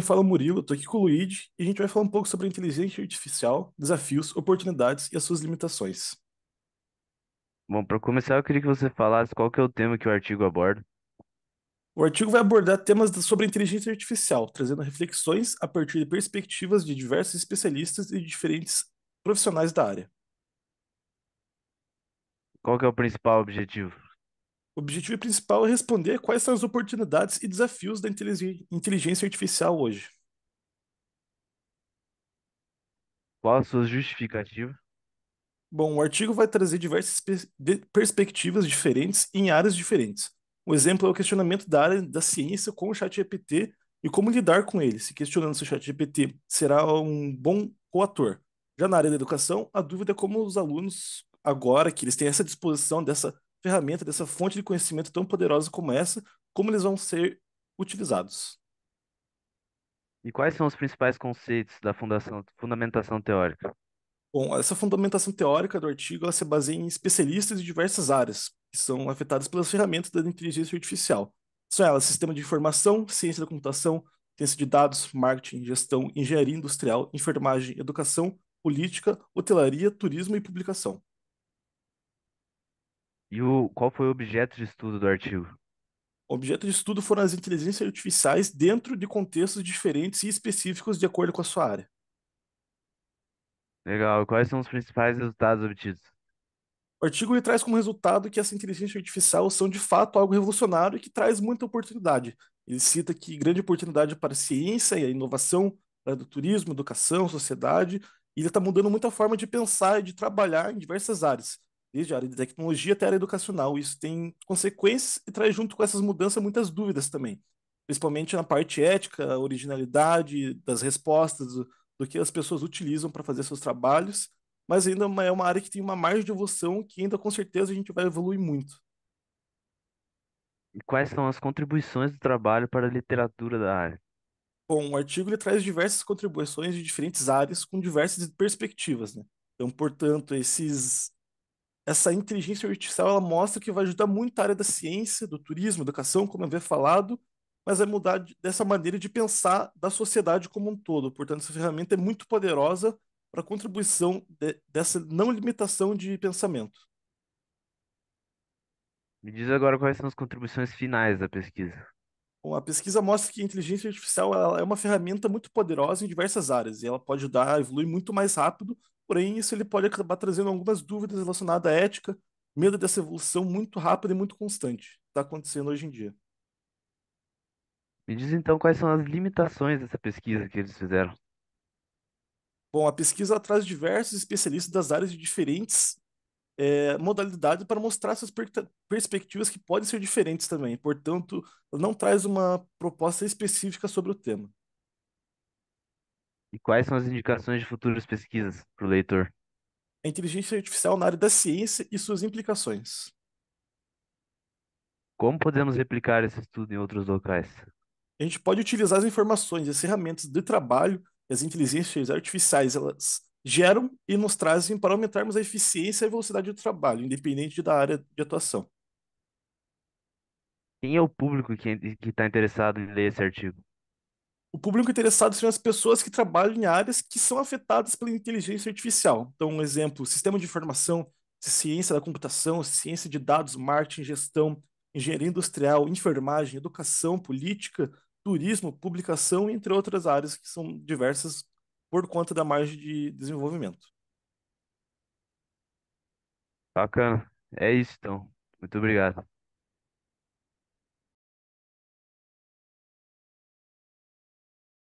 Quem fala é Murilo, tô aqui com o Luigi e a gente vai falar um pouco sobre inteligência artificial, desafios, oportunidades e as suas limitações. Bom, para começar, eu queria que você falasse qual que é o tema que o artigo aborda. O artigo vai abordar temas sobre inteligência artificial, trazendo reflexões a partir de perspectivas de diversos especialistas e diferentes profissionais da área. Qual que é o principal objetivo? O objetivo principal é responder quais são as oportunidades e desafios da inteligência artificial hoje. Qual a sua justificativa? Bom, o artigo vai trazer diversas perspectivas diferentes em áreas diferentes. Um exemplo é o questionamento da área da ciência com o ChatGPT e como lidar com ele, se questionando se o ChatGPT será um bom coator. Já na área da educação, a dúvida é como os alunos, agora que eles têm essa disposição dessa ferramenta, dessa fonte de conhecimento tão poderosa como essa, como eles vão ser utilizados. E quais são os principais conceitos da fundação, fundamentação teórica? Bom, essa fundamentação teórica do artigo ela se baseia em especialistas de diversas áreas que são afetadas pelas ferramentas da inteligência artificial. São elas sistema de informação, ciência da computação, ciência de dados, marketing, gestão, engenharia industrial, enfermagem, educação, política, hotelaria, turismo e publicação. E o, qual foi o objeto de estudo do artigo? O objeto de estudo foram as inteligências artificiais dentro de contextos diferentes e específicos de acordo com a sua área. Legal. Quais são os principais resultados obtidos? O artigo ele traz como resultado que essa inteligência artificial são de fato algo revolucionário e que traz muita oportunidade. Ele cita que grande oportunidade para a ciência e a inovação, para né, o turismo, educação, sociedade, e ele está mudando muita forma de pensar e de trabalhar em diversas áreas desde a área de tecnologia até a área educacional. Isso tem consequências e traz junto com essas mudanças muitas dúvidas também, principalmente na parte ética, originalidade das respostas, do, do que as pessoas utilizam para fazer seus trabalhos, mas ainda é, é uma área que tem uma margem de evolução que ainda com certeza a gente vai evoluir muito. E quais são as contribuições do trabalho para a literatura da área? Bom, o artigo traz diversas contribuições de diferentes áreas com diversas perspectivas, né? Então, portanto, esses essa inteligência artificial ela mostra que vai ajudar muito a área da ciência, do turismo, educação, como eu havia falado, mas vai mudar dessa maneira de pensar da sociedade como um todo. Portanto, essa ferramenta é muito poderosa para a contribuição de, dessa não limitação de pensamento. Me diz agora quais são as contribuições finais da pesquisa. Bom, a pesquisa mostra que a inteligência artificial é uma ferramenta muito poderosa em diversas áreas e ela pode ajudar a evoluir muito mais rápido Porém, isso ele pode acabar trazendo algumas dúvidas relacionadas à ética, medo dessa evolução muito rápida e muito constante que está acontecendo hoje em dia. Me diz então quais são as limitações dessa pesquisa que eles fizeram. Bom, a pesquisa traz diversos especialistas das áreas de diferentes é, modalidades para mostrar suas per perspectivas que podem ser diferentes também. Portanto, não traz uma proposta específica sobre o tema. E quais são as indicações de futuras pesquisas para o leitor? A inteligência artificial na área da ciência e suas implicações. Como podemos replicar esse estudo em outros locais? A gente pode utilizar as informações e as ferramentas de trabalho que as inteligências artificiais elas geram e nos trazem para aumentarmos a eficiência e a velocidade do trabalho, independente da área de atuação. Quem é o público que é está interessado em ler esse artigo? o público interessado são as pessoas que trabalham em áreas que são afetadas pela inteligência artificial. Então, um exemplo, sistema de informação, ciência da computação, ciência de dados, marketing, gestão, engenharia industrial, enfermagem, educação, política, turismo, publicação, entre outras áreas que são diversas por conta da margem de desenvolvimento. Bacana. É isso, então. Muito obrigado.